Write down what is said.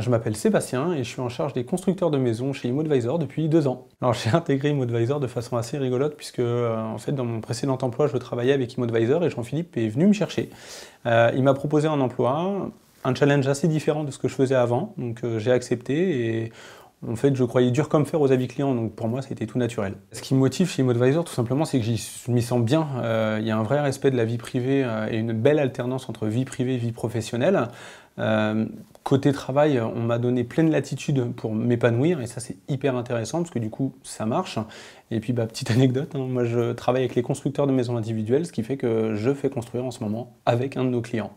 Je m'appelle Sébastien et je suis en charge des constructeurs de maisons chez ImoAdvisor depuis deux ans. Alors j'ai intégré ImoAdvisor de façon assez rigolote puisque euh, en fait dans mon précédent emploi je travaillais avec ImoAdvisor et Jean-Philippe est venu me chercher. Euh, il m'a proposé un emploi, un challenge assez différent de ce que je faisais avant, donc euh, j'ai accepté et en fait, je croyais dur comme fer aux avis clients, donc pour moi, c'était tout naturel. Ce qui me motive chez E-Modevisor, tout simplement, c'est que je m'y sens bien. Il y a un vrai respect de la vie privée et une belle alternance entre vie privée et vie professionnelle. Côté travail, on m'a donné pleine latitude pour m'épanouir et ça c'est hyper intéressant parce que du coup ça marche. Et puis bah, petite anecdote, hein, moi je travaille avec les constructeurs de maisons individuelles, ce qui fait que je fais construire en ce moment avec un de nos clients.